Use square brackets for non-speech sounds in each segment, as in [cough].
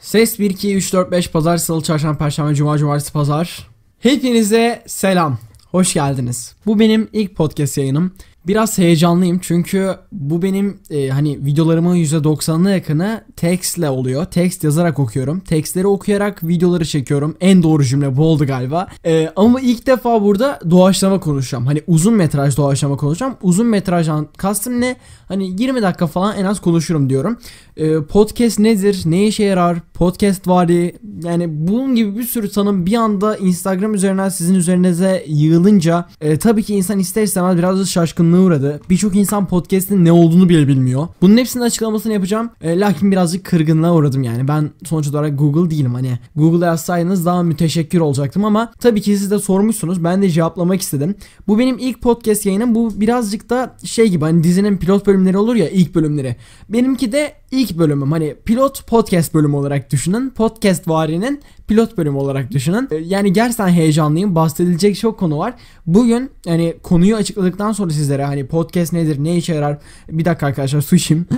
Ses 1 2 3 4 5 pazar salı çarşamba perşembe cuma cumartesi pazar. Hepinize selam. Hoş geldiniz. Bu benim ilk podcast yayınım. Biraz heyecanlıyım çünkü bu benim e, hani videolarımın %90'ına yakını textle oluyor. Text yazarak okuyorum. Textleri okuyarak videoları çekiyorum. En doğru cümle bu oldu galiba. E, ama ilk defa burada doğaçlama konuşacağım. Hani uzun metraj doğaçlama konuşacağım. Uzun metrajdan kastım ne? Hani 20 dakika falan en az konuşurum diyorum. E, podcast nedir? Ne işe yarar? Podcast vari? Yani bunun gibi bir sürü tanım bir anda Instagram üzerinden sizin üzerinize yığılınca e, tabii ki insan ister istemez biraz şaşkın kırgınlığı uğradı. Birçok insan podcast'in ne olduğunu bile bilmiyor. Bunun hepsinin açıklamasını yapacağım. E, lakin birazcık kırgınlığa uğradım yani. Ben sonuç olarak Google değilim hani. Google'a yazsaydınız daha müteşekkir olacaktım ama tabii ki siz de sormuşsunuz. Ben de cevaplamak istedim. Bu benim ilk podcast yayınım. Bu birazcık da şey gibi hani dizinin pilot bölümleri olur ya ilk bölümleri. Benimki de ilk bölümüm hani pilot podcast bölümü olarak düşünün. Podcast varinin pilot bölümü olarak düşünün. Ee, yani gerçekten heyecanlıyım. Bahsedilecek çok konu var. Bugün hani konuyu açıkladıktan sonra sizlere hani podcast nedir, ne işe yarar? Bir dakika arkadaşlar su içeyim. [laughs]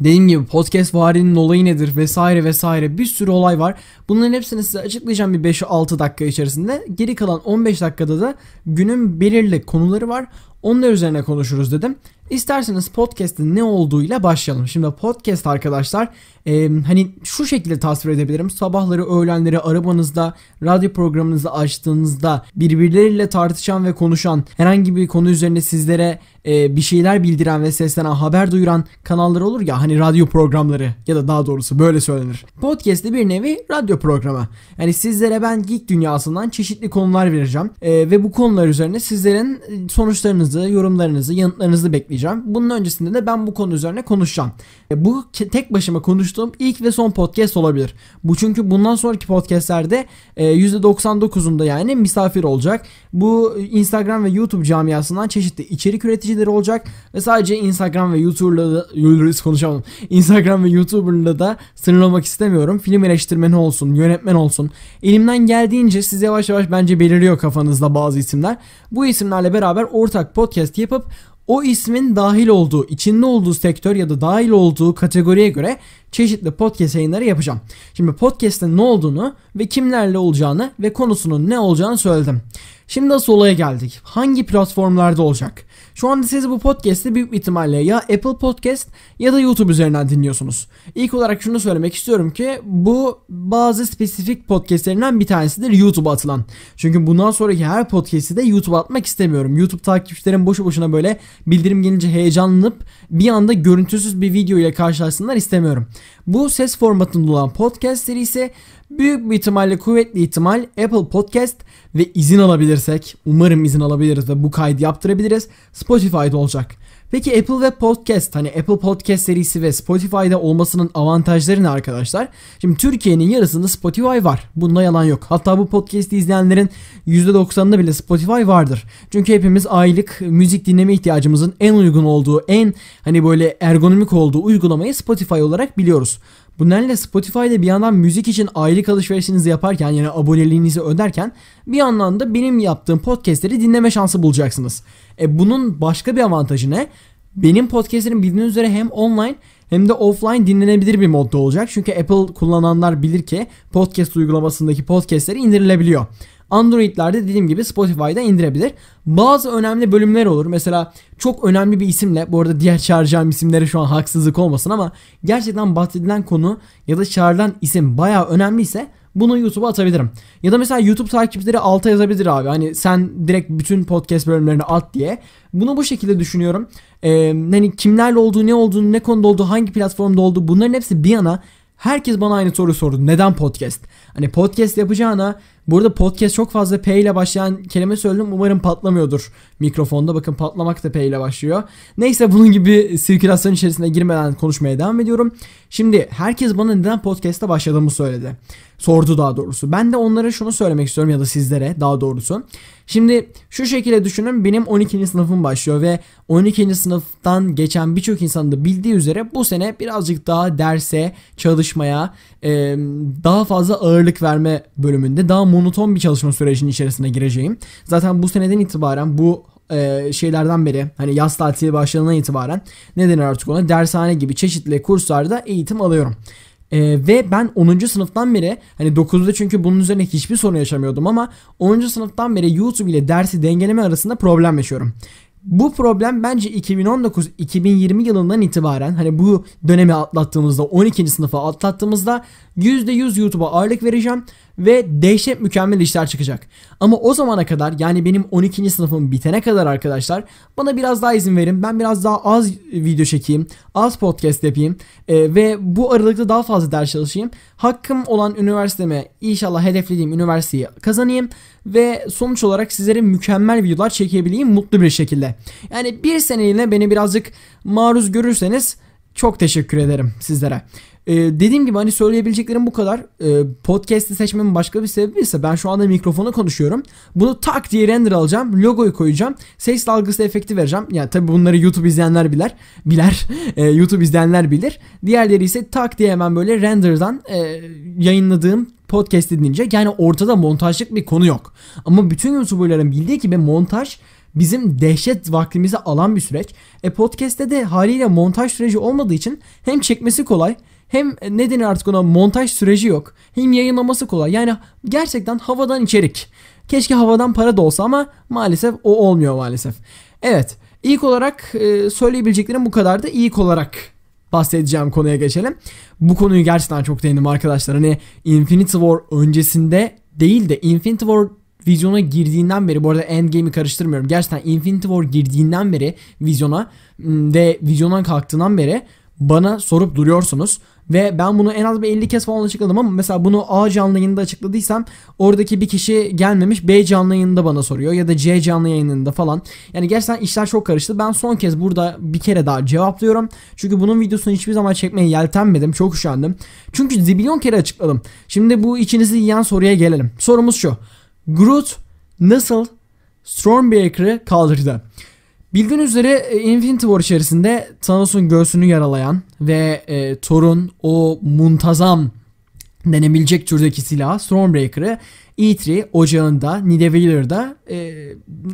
Dediğim gibi podcast varinin olayı nedir vesaire vesaire bir sürü olay var. Bunların hepsini size açıklayacağım bir 5-6 dakika içerisinde. Geri kalan 15 dakikada da günün belirli konuları var. Onlar üzerine konuşuruz dedim. İsterseniz podcast'in ne olduğuyla başlayalım. Şimdi podcast arkadaşlar e, hani şu şekilde tasvir edebilirim. Sabahları, öğlenleri arabanızda, radyo programınızı açtığınızda birbirleriyle tartışan ve konuşan, herhangi bir konu üzerine sizlere e, bir şeyler bildiren ve seslenen, haber duyuran kanallar olur ya hani radyo programları ya da daha doğrusu böyle söylenir. Podcast de bir nevi radyo programı. Yani sizlere ben geek dünyasından çeşitli konular vereceğim e, ve bu konular üzerine sizlerin sonuçlarınızı, yorumlarınızı, yanıtlarınızı bekleyeceğim. Bunun öncesinde de ben bu konu üzerine konuşacağım. E, bu tek başıma konuştuğum konuştuğum ilk ve son podcast olabilir. Bu çünkü bundan sonraki podcastlerde %99'unda e, yani misafir olacak. Bu Instagram ve YouTube camiasından çeşitli içerik üreticileri olacak ve sadece Instagram ve YouTube'la da [laughs] konuşamadım. Instagram ve YouTuber'la da sınırlamak istemiyorum. Film eleştirmeni olsun, yönetmen olsun. Elimden geldiğince siz yavaş yavaş bence beliriyor kafanızda bazı isimler. Bu isimlerle beraber ortak podcast yapıp o ismin dahil olduğu, içinde olduğu sektör ya da dahil olduğu kategoriye göre çeşitli podcast yayınları yapacağım. Şimdi podcast'in ne olduğunu ve kimlerle olacağını ve konusunun ne olacağını söyledim. Şimdi asıl olaya geldik. Hangi platformlarda olacak? Şu anda siz bu podcast'i büyük bir ihtimalle ya Apple Podcast ya da YouTube üzerinden dinliyorsunuz. İlk olarak şunu söylemek istiyorum ki bu bazı spesifik podcastlerinden bir tanesidir YouTube'a atılan. Çünkü bundan sonraki her podcast'i de YouTube'a atmak istemiyorum. YouTube takipçilerim boşu boşuna böyle bildirim gelince heyecanlanıp bir anda görüntüsüz bir video ile karşılaşsınlar istemiyorum. Bu ses formatında olan podcastleri ise büyük bir ihtimalle kuvvetli ihtimal Apple Podcast ve izin alabilirsek umarım izin alabiliriz ve bu kaydı yaptırabiliriz Spotify'da olacak. Peki Apple ve Podcast hani Apple Podcast serisi ve Spotify'da olmasının avantajları ne arkadaşlar? Şimdi Türkiye'nin yarısında Spotify var. Bunda yalan yok. Hatta bu podcast'i izleyenlerin %90'ında bile Spotify vardır. Çünkü hepimiz aylık müzik dinleme ihtiyacımızın en uygun olduğu, en hani böyle ergonomik olduğu uygulamayı Spotify olarak biliyoruz. Bu nedenle Spotify'da bir yandan müzik için aylık alışverişinizi yaparken yani aboneliğinizi öderken bir yandan da benim yaptığım podcastleri dinleme şansı bulacaksınız. E bunun başka bir avantajı ne? Benim podcastlerim bildiğiniz üzere hem online hem de offline dinlenebilir bir modda olacak. Çünkü Apple kullananlar bilir ki podcast uygulamasındaki podcastleri indirilebiliyor. Android'lerde dediğim gibi Spotify'da indirebilir. Bazı önemli bölümler olur. Mesela çok önemli bir isimle bu arada diğer çağıracağım isimlere şu an haksızlık olmasın ama gerçekten bahsedilen konu ya da çağrılan isim bayağı önemliyse bunu YouTube'a atabilirim. Ya da mesela YouTube takipçileri alta yazabilir abi. Hani sen direkt bütün podcast bölümlerini at diye. Bunu bu şekilde düşünüyorum. Ee, hani kimlerle olduğu, ne olduğunu, ne konuda olduğu, hangi platformda olduğu bunların hepsi bir yana Herkes bana aynı soru sordu. Neden podcast? Hani podcast yapacağına burada podcast çok fazla P ile başlayan kelime söyledim. Umarım patlamıyordur mikrofonda. Bakın patlamak tepe ile başlıyor. Neyse bunun gibi sirkülasyon içerisine girmeden konuşmaya devam ediyorum. Şimdi herkes bana neden podcast'ta başladığımı söyledi. Sordu daha doğrusu. Ben de onlara şunu söylemek istiyorum ya da sizlere daha doğrusu. Şimdi şu şekilde düşünün benim 12. sınıfım başlıyor ve 12. sınıftan geçen birçok insan da bildiği üzere bu sene birazcık daha derse, çalışmaya e, daha fazla ağırlık verme bölümünde daha monoton bir çalışma sürecinin içerisine gireceğim. Zaten bu seneden itibaren bu e, şeylerden beri hani yaz tatili başladığından itibaren ne denir artık ona dershane gibi çeşitli kurslarda eğitim alıyorum. E, ve ben 10. sınıftan beri hani 9'da çünkü bunun üzerine hiçbir sorun yaşamıyordum ama 10. sınıftan beri YouTube ile dersi dengeleme arasında problem yaşıyorum. Bu problem bence 2019-2020 yılından itibaren hani bu dönemi atlattığımızda 12. sınıfa atlattığımızda %100 YouTube'a ağırlık vereceğim ve dehşet mükemmel işler çıkacak. Ama o zamana kadar yani benim 12. sınıfım bitene kadar arkadaşlar bana biraz daha izin verin. Ben biraz daha az video çekeyim, az podcast yapayım e, ve bu aralıkta daha fazla ders çalışayım. Hakkım olan üniversiteme inşallah hedeflediğim üniversiteyi kazanayım ve sonuç olarak sizlere mükemmel videolar çekebileyim mutlu bir şekilde. Yani bir seneliğine beni birazcık maruz görürseniz çok teşekkür ederim sizlere. Ee, dediğim gibi hani söyleyebileceklerim bu kadar. Ee, podcast'i seçmemin başka bir sebebi ise ben şu anda mikrofona konuşuyorum. Bunu tak diye render alacağım. Logoyu koyacağım. Ses dalgası efekti vereceğim. Yani tabi bunları YouTube izleyenler bilir. Biler. [laughs] Ee, YouTube izleyenler bilir. Diğerleri ise tak diye hemen böyle render'dan e, yayınladığım podcast dinleyince yani ortada montajlık bir konu yok. Ama bütün YouTuber'ların bildiği gibi montaj bizim dehşet vaktimizi alan bir süreç. E podcast'te de haliyle montaj süreci olmadığı için hem çekmesi kolay hem ne denir artık ona montaj süreci yok. Hem yayınlaması kolay. Yani gerçekten havadan içerik. Keşke havadan para da olsa ama maalesef o olmuyor maalesef. Evet ilk olarak e, söyleyebileceklerim bu kadardı. İlk olarak bahsedeceğim konuya geçelim. Bu konuyu gerçekten çok değindim arkadaşlar. Hani Infinity War öncesinde değil de Infinity War vizyona girdiğinden beri bu arada Endgame'i karıştırmıyorum. Gerçekten Infinity War girdiğinden beri vizyona ve vizyondan kalktığından beri bana sorup duruyorsunuz. Ve ben bunu en az bir 50 kez falan açıkladım ama mesela bunu A canlı yayında açıkladıysam oradaki bir kişi gelmemiş B canlı yayında bana soruyor ya da C canlı yayınında falan. Yani gerçekten işler çok karıştı. Ben son kez burada bir kere daha cevaplıyorum. Çünkü bunun videosunu hiçbir zaman çekmeye yeltenmedim. Çok üşendim. Çünkü zibilyon kere açıkladım. Şimdi bu içinizi yiyen soruya gelelim. Sorumuz şu. Groot nasıl Stormbreaker'ı kaldırdı? Bildiğin üzere e, Infinity War içerisinde Thanos'un göğsünü yaralayan ve e, Thor'un o muntazam denebilecek türdeki silah Stormbreaker'ı Eitri ocağında Nidavellir'da e,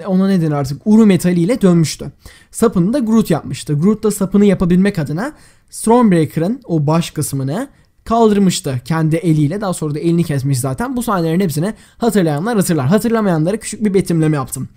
ona neden artık Uru metali ile dönmüştü. Sapını da Groot yapmıştı. Groot da sapını yapabilmek adına Stormbreaker'ın o baş kısmını kaldırmıştı kendi eliyle. Daha sonra da elini kesmiş zaten. Bu sahnelerin hepsini hatırlayanlar hatırlar. Hatırlamayanlara küçük bir betimleme yaptım.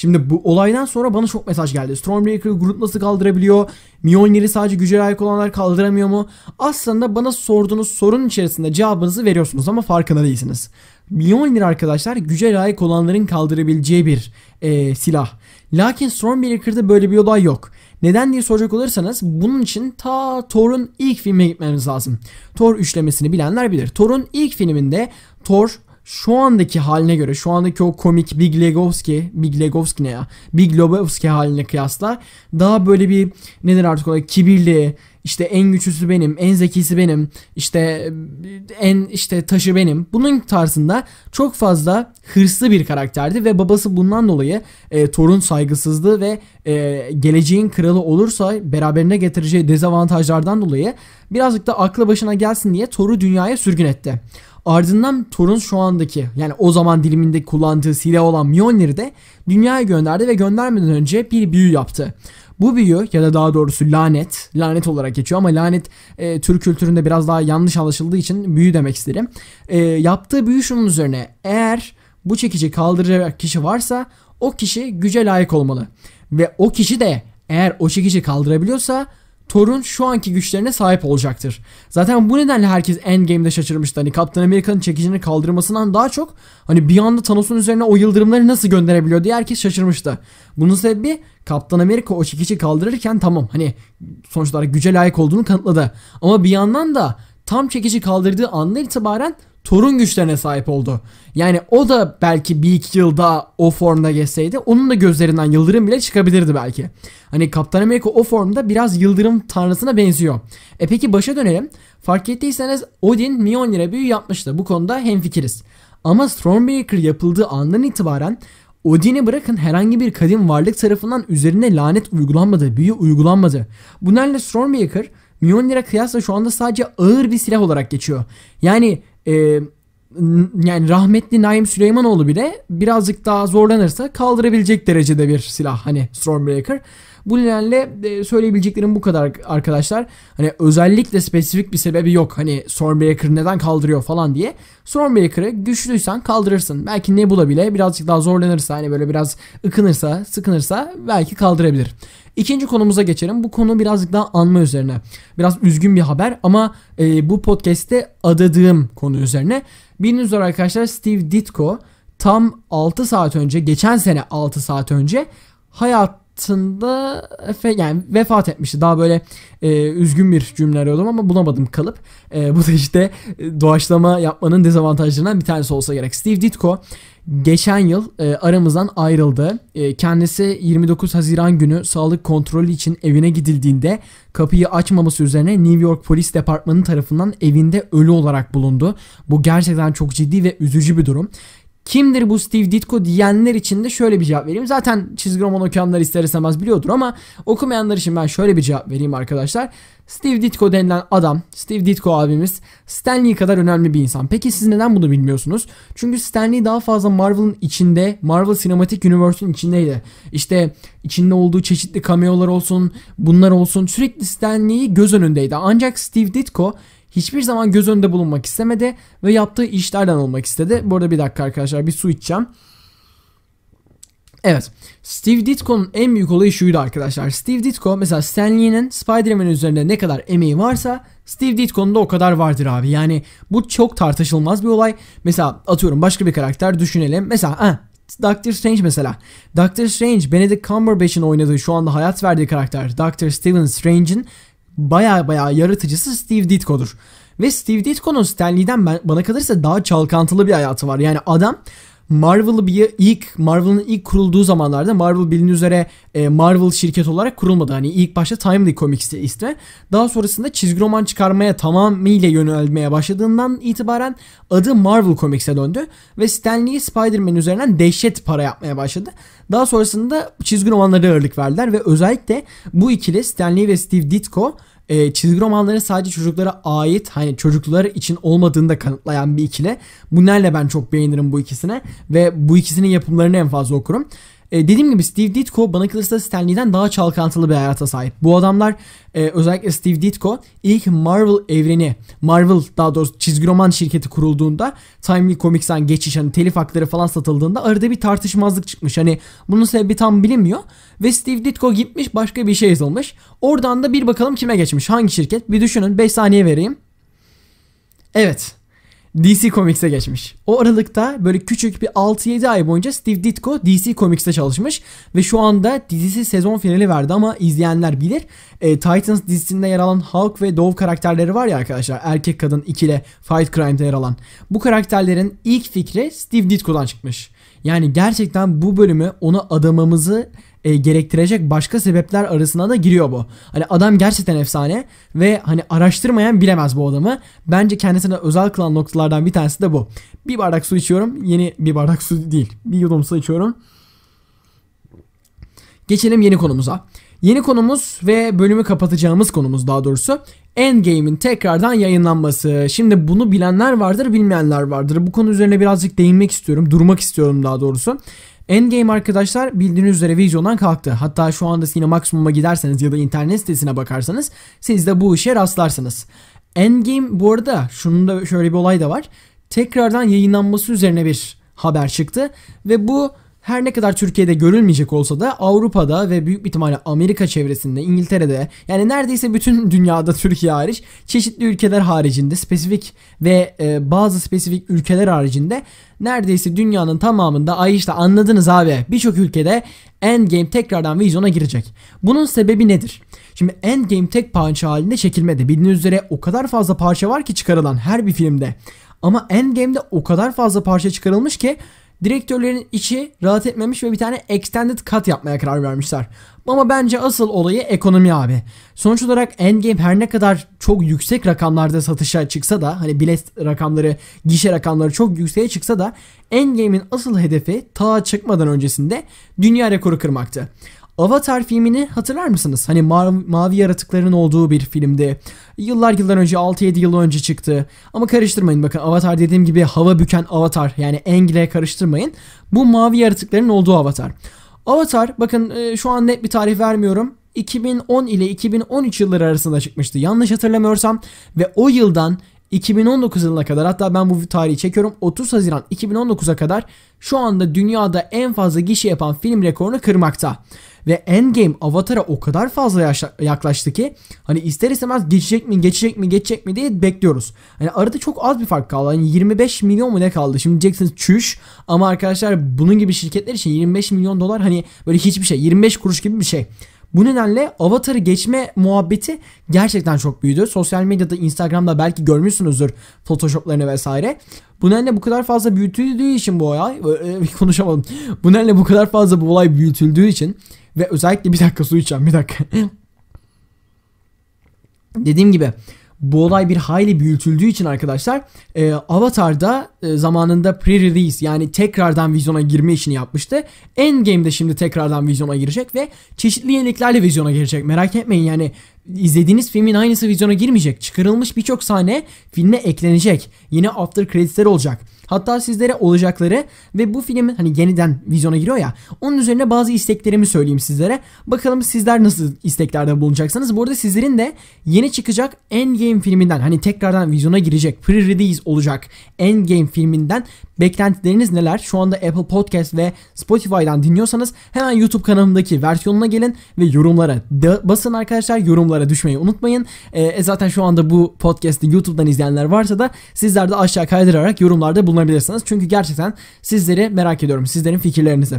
Şimdi bu olaydan sonra bana çok mesaj geldi. Stormbreaker grup nasıl kaldırabiliyor? Mjolnir'i sadece güce layık olanlar kaldıramıyor mu? Aslında bana sorduğunuz sorunun içerisinde cevabınızı veriyorsunuz ama farkında değilsiniz. Mjolnir arkadaşlar güce layık olanların kaldırabileceği bir e, silah. Lakin Stormbreaker'da böyle bir olay yok. Neden diye soracak olursanız bunun için ta Thor'un ilk filmine gitmemiz lazım. Thor üçlemesini bilenler bilir. Thor'un ilk filminde Thor şu andaki haline göre şu andaki o komik Big Legowski Big Legowski ne ya Big Lebowski haline kıyasla daha böyle bir nedir artık o kibirli işte en güçlüsü benim en zekisi benim işte en işte taşı benim bunun tarzında çok fazla hırslı bir karakterdi ve babası bundan dolayı e, torun saygısızlığı ve e, geleceğin kralı olursa beraberine getireceği dezavantajlardan dolayı birazcık da aklı başına gelsin diye toru dünyaya sürgün etti. Ardından Thor'un şu andaki yani o zaman diliminde kullandığı silah olan Mjolnir'i de dünyaya gönderdi ve göndermeden önce bir büyü yaptı. Bu büyü ya da daha doğrusu lanet, lanet olarak geçiyor ama lanet e, Türk kültüründe biraz daha yanlış anlaşıldığı için büyü demek isterim. E, yaptığı büyü şunun üzerine eğer bu çekici kaldıracak kişi varsa o kişi güce layık olmalı. Ve o kişi de eğer o çekici kaldırabiliyorsa Thor'un şu anki güçlerine sahip olacaktır. Zaten bu nedenle herkes Endgame'de şaşırmıştı. Hani Captain America'nın çekicini kaldırmasından daha çok hani bir anda Thanos'un üzerine o yıldırımları nasıl gönderebiliyor diye herkes şaşırmıştı. Bunun sebebi Captain America o çekici kaldırırken tamam hani sonuçta güce layık olduğunu kanıtladı. Ama bir yandan da tam çekici kaldırdığı andan itibaren torun güçlerine sahip oldu. Yani o da belki bir iki yıl daha o formda geçseydi onun da gözlerinden yıldırım bile çıkabilirdi belki. Hani Kaptan Amerika o formda biraz yıldırım tanrısına benziyor. E peki başa dönelim. Fark ettiyseniz Odin Mjolnir'e büyü yapmıştı. Bu konuda hemfikiriz. Ama Stormbreaker yapıldığı andan itibaren Odin'i bırakın herhangi bir kadim varlık tarafından üzerine lanet uygulanmadı, büyü uygulanmadı. Bu nedenle Stormbreaker Mjolnir'e kıyasla şu anda sadece ağır bir silah olarak geçiyor. Yani e, yani rahmetli Naim Süleymanoğlu bile birazcık daha zorlanırsa kaldırabilecek derecede bir silah hani Stormbreaker. Bu nedenle e, söyleyebileceklerim bu kadar arkadaşlar. Hani özellikle spesifik bir sebebi yok. Hani Stormbreaker neden kaldırıyor falan diye. Stormbreaker'ı güçlüysen kaldırırsın. Belki Nebula bile birazcık daha zorlanırsa hani böyle biraz ıkınırsa, sıkınırsa belki kaldırabilir. İkinci konumuza geçelim. Bu konu birazcık daha anma üzerine. Biraz üzgün bir haber ama e, bu podcast'te adadığım konu üzerine. Bildiğiniz üzere arkadaşlar Steve Ditko tam 6 saat önce, geçen sene 6 saat önce hayat hayatında yani vefat etmişti. Daha böyle e, üzgün bir cümle arıyordum ama bulamadım kalıp. E, bu da işte e, doğaçlama yapmanın dezavantajlarından bir tanesi olsa gerek. Steve Ditko geçen yıl e, aramızdan ayrıldı. E, kendisi 29 Haziran günü sağlık kontrolü için evine gidildiğinde kapıyı açmaması üzerine New York Polis Departmanı tarafından evinde ölü olarak bulundu. Bu gerçekten çok ciddi ve üzücü bir durum. Kimdir bu Steve Ditko diyenler için de şöyle bir cevap vereyim. Zaten çizgi roman okuyanlar ister istemez biliyordur ama okumayanlar için ben şöyle bir cevap vereyim arkadaşlar. Steve Ditko denilen adam, Steve Ditko abimiz Stanley kadar önemli bir insan. Peki siz neden bunu bilmiyorsunuz? Çünkü Stanley daha fazla Marvel'ın içinde, Marvel Cinematic Universe'un içindeydi. İşte içinde olduğu çeşitli cameo'lar olsun, bunlar olsun sürekli Stanley'i göz önündeydi. Ancak Steve Ditko hiçbir zaman göz önünde bulunmak istemedi ve yaptığı işlerden olmak istedi. Bu arada bir dakika arkadaşlar bir su içeceğim. Evet. Steve Ditko'nun en büyük olayı şuydu arkadaşlar. Steve Ditko mesela Stan Lee'nin Spider-Man üzerinde ne kadar emeği varsa Steve Ditko'nun da o kadar vardır abi. Yani bu çok tartışılmaz bir olay. Mesela atıyorum başka bir karakter düşünelim. Mesela ha, Doctor Strange mesela. Doctor Strange Benedict Cumberbatch'in oynadığı şu anda hayat verdiği karakter Doctor Stephen Strange'in baya baya yaratıcısı Steve Ditko'dur. Ve Steve Ditko'nun Stanley'den bana kalırsa daha çalkantılı bir hayatı var. Yani adam Marvel'ı bir ilk Marvel'ın ilk kurulduğu zamanlarda Marvel bilin üzere e, Marvel şirket olarak kurulmadı. Hani ilk başta Timely Comics'te ismi. Daha sonrasında çizgi roman çıkarmaya tamamıyla yönelmeye başladığından itibaren adı Marvel Comics'e döndü ve Stan Lee Spider-Man üzerinden dehşet para yapmaya başladı. Daha sonrasında çizgi romanlara ağırlık verdiler ve özellikle bu ikili Stan Lee ve Steve Ditko e, çizgi romanları sadece çocuklara ait hani çocuklar için olmadığını da kanıtlayan bir ikili. Bunlarla ben çok beğenirim bu ikisine ve bu ikisinin yapımlarını en fazla okurum. E, dediğim gibi Steve Ditko bana kalırsa Stan daha çalkantılı bir hayata sahip. Bu adamlar e, özellikle Steve Ditko ilk Marvel evreni, Marvel daha doğrusu çizgi roman şirketi kurulduğunda Timely Comics'ten geçiş hani telif hakları falan satıldığında arada bir tartışmazlık çıkmış. Hani bunun sebebi tam bilinmiyor ve Steve Ditko gitmiş başka bir şey yazılmış. Oradan da bir bakalım kime geçmiş. Hangi şirket? Bir düşünün 5 saniye vereyim. Evet. DC Comics'e geçmiş. O aralıkta böyle küçük bir 6-7 ay boyunca Steve Ditko DC Comics'te çalışmış ve şu anda dizisi sezon finali verdi ama izleyenler bilir. E, Titans dizisinde yer alan Hulk ve Dove karakterleri var ya arkadaşlar erkek kadın ikile Fight Crime'de yer alan. Bu karakterlerin ilk fikri Steve Ditko'dan çıkmış. Yani gerçekten bu bölümü ona adamamızı e, gerektirecek başka sebepler arasına da giriyor bu. Hani adam gerçekten efsane ve hani araştırmayan bilemez bu adamı. Bence kendisine özel kılan noktalardan bir tanesi de bu. Bir bardak su içiyorum. Yeni bir bardak su değil. Bir yudum su içiyorum. Geçelim yeni konumuza. Yeni konumuz ve bölümü kapatacağımız konumuz daha doğrusu Endgame'in tekrardan yayınlanması. Şimdi bunu bilenler vardır, bilmeyenler vardır. Bu konu üzerine birazcık değinmek istiyorum, durmak istiyorum daha doğrusu. Endgame arkadaşlar bildiğiniz üzere vizyondan kalktı. Hatta şu anda Cinemaksimum'a giderseniz ya da internet sitesine bakarsanız siz de bu işe rastlarsınız. Endgame bu arada şunun da şöyle bir olay da var. Tekrardan yayınlanması üzerine bir haber çıktı ve bu her ne kadar Türkiye'de görülmeyecek olsa da Avrupa'da ve büyük bir ihtimalle Amerika çevresinde, İngiltere'de yani neredeyse bütün [laughs] dünyada Türkiye hariç çeşitli ülkeler haricinde spesifik ve e, bazı spesifik ülkeler haricinde neredeyse dünyanın tamamında ay işte anladınız abi birçok ülkede Endgame tekrardan vizyona girecek. Bunun sebebi nedir? Şimdi Endgame tek parça halinde çekilmedi. Bildiğiniz üzere o kadar fazla parça var ki çıkarılan her bir filmde. Ama Endgame'de o kadar fazla parça çıkarılmış ki Direktörlerin içi rahat etmemiş ve bir tane extended cut yapmaya karar vermişler. Ama bence asıl olayı ekonomi abi. Sonuç olarak Endgame her ne kadar çok yüksek rakamlarda satışa çıksa da hani bilet rakamları, gişe rakamları çok yükseğe çıksa da Endgame'in asıl hedefi ta çıkmadan öncesinde dünya rekoru kırmaktı. Avatar filmini hatırlar mısınız? Hani ma- mavi yaratıkların olduğu bir filmdi. Yıllar yıllar önce 6-7 yıl önce çıktı. Ama karıştırmayın bakın Avatar dediğim gibi hava büken Avatar yani Engil'e karıştırmayın. Bu mavi yaratıkların olduğu Avatar. Avatar bakın e, şu an net bir tarih vermiyorum. 2010 ile 2013 yılları arasında çıkmıştı. Yanlış hatırlamıyorsam ve o yıldan 2019 yılına kadar hatta ben bu tarihi çekiyorum 30 Haziran 2019'a kadar şu anda dünyada en fazla gişe yapan film rekorunu kırmakta. Ve Endgame Avatar'a o kadar fazla yaklaştı ki hani ister istemez geçecek mi geçecek mi geçecek mi diye bekliyoruz. Hani arada çok az bir fark kaldı. Hani 25 milyon mu ne kaldı? Şimdi diyeceksiniz çüş ama arkadaşlar bunun gibi şirketler için 25 milyon dolar hani böyle hiçbir şey 25 kuruş gibi bir şey. Bu nedenle Avatar'ı geçme muhabbeti gerçekten çok büyüdü. Sosyal medyada, Instagram'da belki görmüşsünüzdür Photoshop'larını vesaire. Bu nedenle bu kadar fazla büyütüldüğü için bu olay, [laughs] konuşamadım. Bu nedenle bu kadar fazla bu olay büyütüldüğü için ve özellikle bir dakika su içeceğim bir dakika. [laughs] Dediğim gibi bu olay bir hayli büyütüldüğü için arkadaşlar e, Avatar'da e, zamanında pre-release yani tekrardan vizyona girme işini yapmıştı. Endgame'de şimdi tekrardan vizyona girecek ve çeşitli yeniliklerle vizyona girecek. Merak etmeyin yani izlediğiniz filmin aynısı vizyona girmeyecek. Çıkarılmış birçok sahne filme eklenecek. Yine after credits'ler olacak Hatta sizlere olacakları ve bu film hani yeniden vizyona giriyor ya. Onun üzerine bazı isteklerimi söyleyeyim sizlere. Bakalım sizler nasıl isteklerde bulunacaksınız. Bu arada sizlerin de yeni çıkacak Endgame filminden hani tekrardan vizyona girecek pre-release olacak Endgame filminden beklentileriniz neler? Şu anda Apple Podcast ve Spotify'dan dinliyorsanız hemen YouTube kanalımdaki versiyonuna gelin ve yorumlara basın arkadaşlar. Yorumlara düşmeyi unutmayın. Ee, e, zaten şu anda bu podcast'i YouTube'dan izleyenler varsa da sizler de aşağı kaydırarak yorumlarda bulunabilirsiniz bulunabilirsiniz. Çünkü gerçekten sizleri merak ediyorum. Sizlerin fikirlerinizi.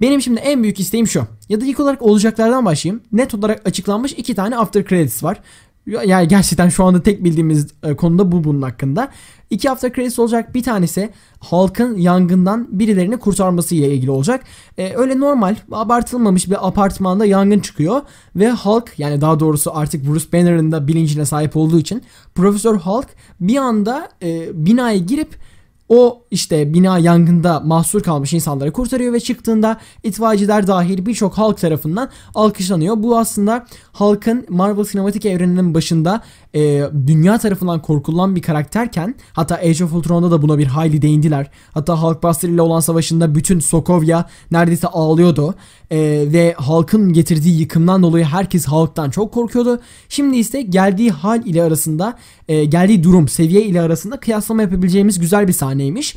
Benim şimdi en büyük isteğim şu. Ya da ilk olarak olacaklardan başlayayım. Net olarak açıklanmış iki tane after credits var. Yani gerçekten şu anda tek bildiğimiz e, konuda bu bunun hakkında. İki after credits olacak. Bir tanesi halkın yangından birilerini kurtarması ile ilgili olacak. Ee, öyle normal abartılmamış bir apartmanda yangın çıkıyor ve Hulk yani daha doğrusu artık Bruce Banner'ın da bilincine sahip olduğu için Profesör Hulk bir anda e, binaya girip o işte bina yangında mahsur kalmış insanları kurtarıyor ve çıktığında itfaiyeciler dahil birçok halk tarafından alkışlanıyor. Bu aslında halkın Marvel sinematik evreninin başında e, dünya tarafından korkulan bir karakterken hatta Age of Ultron'da da buna bir hayli değindiler. Hatta Hulkbuster ile olan savaşında bütün Sokovya neredeyse ağlıyordu. E, ve halkın getirdiği yıkımdan dolayı herkes halktan çok korkuyordu. Şimdi ise geldiği hal ile arasında e, geldiği durum seviye ile arasında kıyaslama yapabileceğimiz güzel bir sahneymiş.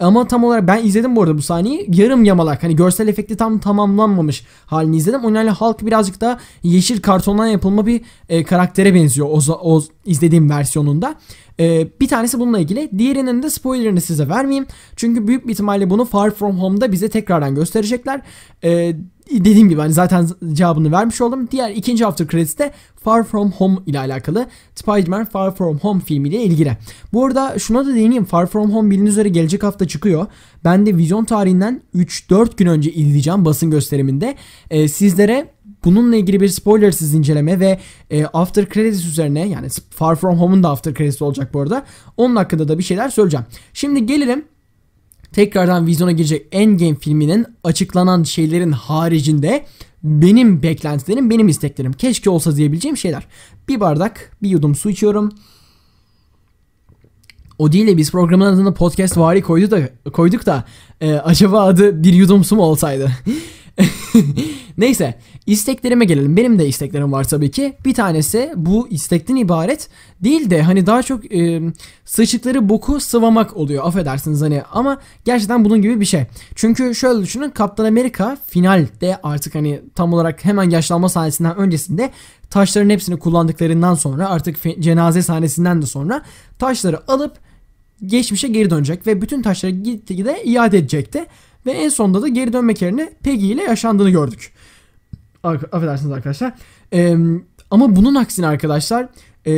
Ama tam olarak ben izledim bu arada bu sahneyi. Yarım yamalak hani görsel efekti tam tamamlanmamış halini izledim. O halk birazcık da yeşil kartondan yapılma bir e, karaktere benziyor o, o izlediğim versiyonunda. Ee, bir tanesi bununla ilgili. Diğerinin de spoilerini size vermeyeyim. Çünkü büyük bir ihtimalle bunu Far From Home'da bize tekrardan gösterecekler. Ee, dediğim gibi hani zaten cevabını vermiş oldum. Diğer ikinci after credits'te Far From Home ile alakalı Spider-Man Far From Home filmiyle ilgili. Bu arada şuna da değineyim. Far From Home bildiğiniz üzere gelecek hafta çıkıyor. Ben de vizyon tarihinden 3-4 gün önce izleyeceğim basın gösteriminde. Ee, sizlere Bununla ilgili bir spoilersiz inceleme ve e, After Credits üzerine yani Far From Home'un da After Credits olacak bu arada. Onun hakkında da bir şeyler söyleyeceğim. Şimdi gelelim tekrardan vizyona girecek Endgame filminin açıklanan şeylerin haricinde benim beklentilerim, benim isteklerim, keşke olsa diyebileceğim şeyler. Bir bardak, bir yudum su içiyorum. O değil de biz programın adını podcast vari koydu da, koyduk da e, acaba adı bir yudum su mu olsaydı? [laughs] Neyse isteklerime gelelim. Benim de isteklerim var tabii ki. Bir tanesi bu istekten ibaret değil de hani daha çok e, sıçıkları boku sıvamak oluyor. Affedersiniz hani ama gerçekten bunun gibi bir şey. Çünkü şöyle düşünün Kaptan Amerika finalde artık hani tam olarak hemen yaşlanma sahnesinden öncesinde taşların hepsini kullandıklarından sonra artık cenaze sahnesinden de sonra taşları alıp geçmişe geri dönecek ve bütün taşları gitgide iade edecekti. Ve en sonunda da geri dönmek yerine Peggy ile yaşandığını gördük affedersiniz arkadaşlar. E, ama bunun aksine arkadaşlar e,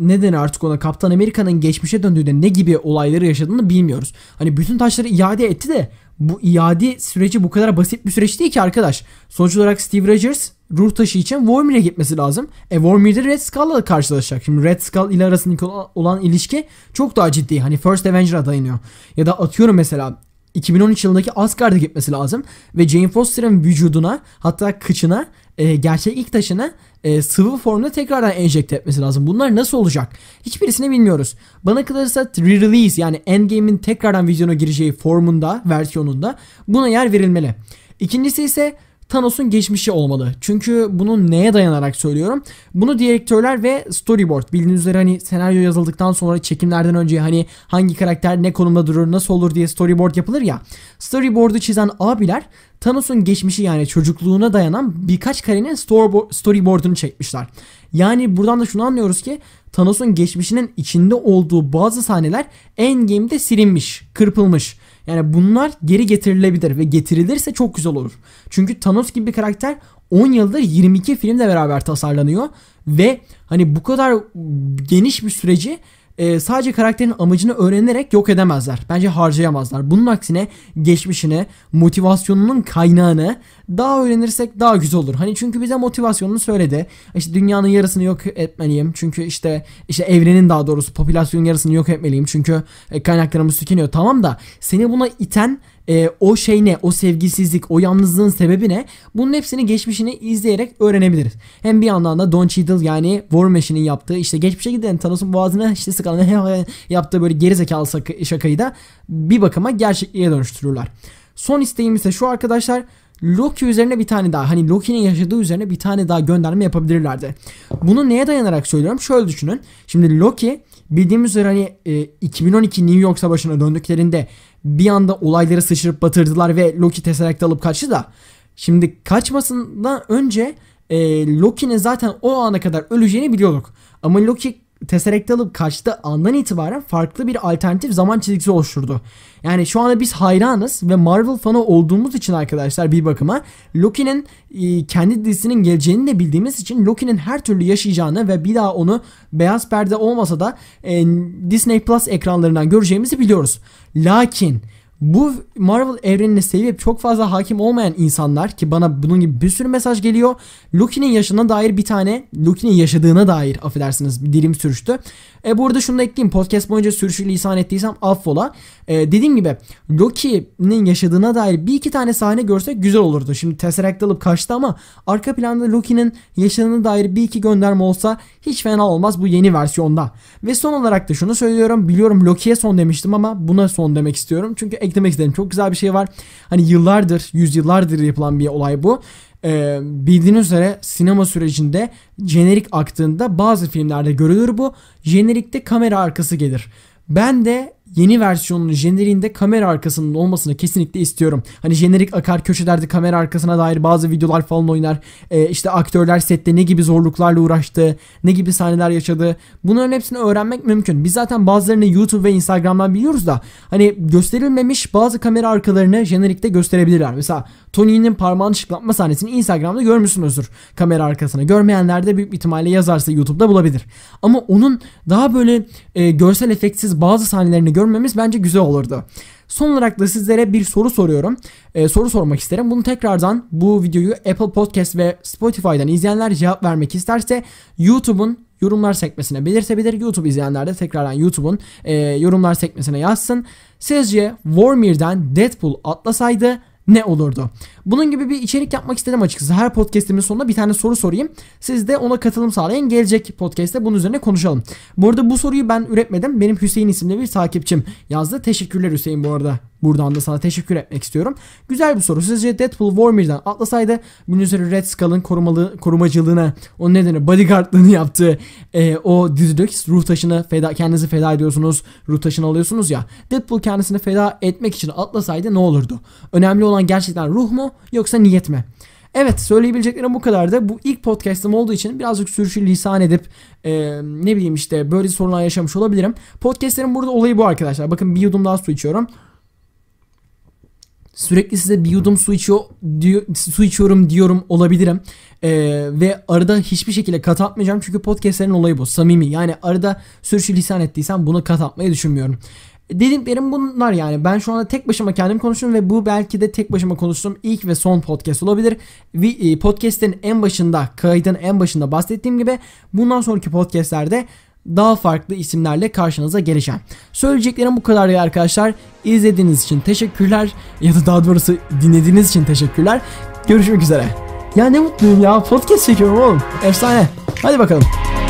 neden artık ona Kaptan Amerika'nın geçmişe döndüğünde ne gibi olayları yaşadığını bilmiyoruz. Hani bütün taşları iade etti de bu iade süreci bu kadar basit bir süreç değil ki arkadaş. Sonuç olarak Steve Rogers ruh taşı için Wormyr'e gitmesi lazım. E Wormyr'de Red Skull'la karşılaşacak. Şimdi Red Skull ile arasındaki olan ilişki çok daha ciddi. Hani First Avenger'a dayanıyor. Ya da atıyorum mesela 2013 yılındaki Asgard'a gitmesi lazım ve Jane Foster'ın vücuduna hatta kıçına e, gerçek ilk taşını e, sıvı formda tekrardan enjekte etmesi lazım. Bunlar nasıl olacak? Hiçbirisini bilmiyoruz. Bana kalırsa re-release yani Endgame'in tekrardan vizyona gireceği formunda, versiyonunda buna yer verilmeli. İkincisi ise Thanos'un geçmişi olmalı. Çünkü bunu neye dayanarak söylüyorum? Bunu direktörler ve storyboard bildiğiniz üzere hani senaryo yazıldıktan sonra çekimlerden önce hani hangi karakter ne konumda durur nasıl olur diye storyboard yapılır ya. Storyboard'u çizen abiler Thanos'un geçmişi yani çocukluğuna dayanan birkaç karenin storyboard'unu çekmişler. Yani buradan da şunu anlıyoruz ki Thanos'un geçmişinin içinde olduğu bazı sahneler Endgame'de silinmiş, kırpılmış. Yani bunlar geri getirilebilir ve getirilirse çok güzel olur. Çünkü Thanos gibi bir karakter 10 yıldır 22 filmle beraber tasarlanıyor ve hani bu kadar geniş bir süreci e, sadece karakterin amacını öğrenerek yok edemezler. Bence harcayamazlar. Bunun aksine geçmişini, motivasyonunun kaynağını daha öğrenirsek daha güzel olur. Hani çünkü bize motivasyonunu söyledi. İşte dünyanın yarısını yok etmeliyim. Çünkü işte işte evrenin daha doğrusu popülasyonun yarısını yok etmeliyim. Çünkü e, kaynaklarımız tükeniyor. Tamam da seni buna iten e, o şey ne, o sevgisizlik, o yalnızlığın sebebi ne? Bunun hepsini geçmişini izleyerek öğrenebiliriz. Hem bir yandan da Don Cheadle yani War Machine'in yaptığı işte geçmişe giden Thanos'un boğazına işte sıkan [laughs] yaptığı böyle gerizekalı şakayı da bir bakıma gerçekliğe dönüştürürler. Son isteğim ise şu arkadaşlar. Loki üzerine bir tane daha hani Loki'nin yaşadığı üzerine bir tane daha gönderme yapabilirlerdi. Bunu neye dayanarak söylüyorum? Şöyle düşünün. Şimdi Loki bildiğimiz üzere hani e, 2012 New York Savaşı'na döndüklerinde bir anda olayları sıçırıp batırdılar ve Loki Tesseract'ı alıp kaçtı da şimdi kaçmasından önce e, Loki'nin zaten o ana kadar öleceğini biliyorduk. Ama Loki Tesseract'i alıp kaçtı. andan itibaren farklı bir alternatif zaman çizgisi oluşturdu. Yani şu anda biz hayranız ve Marvel fanı olduğumuz için arkadaşlar bir bakıma Loki'nin e, kendi dizisinin geleceğini de bildiğimiz için Loki'nin her türlü yaşayacağını ve bir daha onu beyaz perde olmasa da e, Disney Plus ekranlarından göreceğimizi biliyoruz. Lakin bu Marvel evrenini sevip çok fazla hakim olmayan insanlar ki bana bunun gibi bir sürü mesaj geliyor. Loki'nin yaşına dair bir tane Loki'nin yaşadığına dair affedersiniz dilim sürüştü. E burada şunu da ekleyeyim. Podcast boyunca sürçülisan ettiysem affola. E, dediğim gibi Loki'nin yaşadığına dair bir iki tane sahne görsek güzel olurdu. Şimdi Tesseract alıp kaçtı ama arka planda Loki'nin yaşadığına dair bir iki gönderme olsa hiç fena olmaz bu yeni versiyonda. Ve son olarak da şunu söylüyorum. Biliyorum Loki'ye son demiştim ama buna son demek istiyorum. Çünkü eklemek istedim. Çok güzel bir şey var. Hani yıllardır, yüzyıllardır yapılan bir olay bu e, bildiğiniz üzere sinema sürecinde jenerik aktığında bazı filmlerde görülür bu. Jenerikte kamera arkası gelir. Ben de yeni versiyonun jeneriğinde kamera arkasının olmasını kesinlikle istiyorum. Hani jenerik akar köşelerde kamera arkasına dair bazı videolar falan oynar. E, ee, işte aktörler sette ne gibi zorluklarla uğraştı, ne gibi sahneler yaşadı. Bunların hepsini öğrenmek mümkün. Biz zaten bazılarını YouTube ve Instagram'dan biliyoruz da hani gösterilmemiş bazı kamera arkalarını jenerikte gösterebilirler. Mesela Tony'nin parmağını şıklatma sahnesini Instagram'da görmüşsünüzdür kamera arkasına. Görmeyenler de büyük ihtimalle yazarsa YouTube'da bulabilir. Ama onun daha böyle e, görsel efektsiz bazı sahnelerini görmek görmemiz bence güzel olurdu. Son olarak da sizlere bir soru soruyorum. Ee, soru sormak isterim. Bunu tekrardan bu videoyu Apple Podcast ve Spotify'dan izleyenler cevap vermek isterse YouTube'un yorumlar sekmesine belirtebilir. YouTube izleyenler de tekrardan YouTube'un e, yorumlar sekmesine yazsın. Sizce Vormir'den Deadpool atlasaydı ne olurdu? Bunun gibi bir içerik yapmak istedim açıkçası. Her podcast'imin sonunda bir tane soru sorayım. Siz de ona katılım sağlayın. Gelecek podcast'te bunun üzerine konuşalım. Bu arada bu soruyu ben üretmedim. Benim Hüseyin isimli bir takipçim yazdı. Teşekkürler Hüseyin bu arada. Buradan da sana teşekkür etmek istiyorum. Güzel bir soru. Sizce Deadpool Warmir'den atlasaydı bunun üzerine Red Skull'ın korumalı, korumacılığına o nedeni bodyguardlığını yaptığı e, o dizideki ruh taşını feda, kendinizi feda ediyorsunuz. Ruh taşını alıyorsunuz ya. Deadpool kendisini feda etmek için atlasaydı ne olurdu? Önemli olan gerçekten ruh mu yoksa niyet mi? Evet söyleyebileceklerim bu kadardı. Bu ilk podcast'ım olduğu için birazcık sürüşü lisan edip e, ne bileyim işte böyle sorunlar yaşamış olabilirim. Podcast'lerin burada olayı bu arkadaşlar. Bakın bir yudum daha su içiyorum. Sürekli size bir yudum su, içiyor, su içiyorum diyorum olabilirim. Ee, ve arada hiçbir şekilde kat atmayacağım çünkü podcastlerin olayı bu. Samimi yani arada sürüşü lisan ettiysem bunu kat atmayı düşünmüyorum. Dediklerim bunlar yani. Ben şu anda tek başıma kendim konuştum ve bu belki de tek başıma konuştuğum ilk ve son podcast olabilir. E, podcast'in en başında, kaydın en başında bahsettiğim gibi bundan sonraki podcast'lerde daha farklı isimlerle karşınıza geleceğim. Söyleyeceklerim bu kadar ya arkadaşlar. İzlediğiniz için teşekkürler ya da daha doğrusu dinlediğiniz için teşekkürler. Görüşmek üzere. Ya ne mutluyum ya podcast çekiyorum oğlum. Efsane. Hadi bakalım.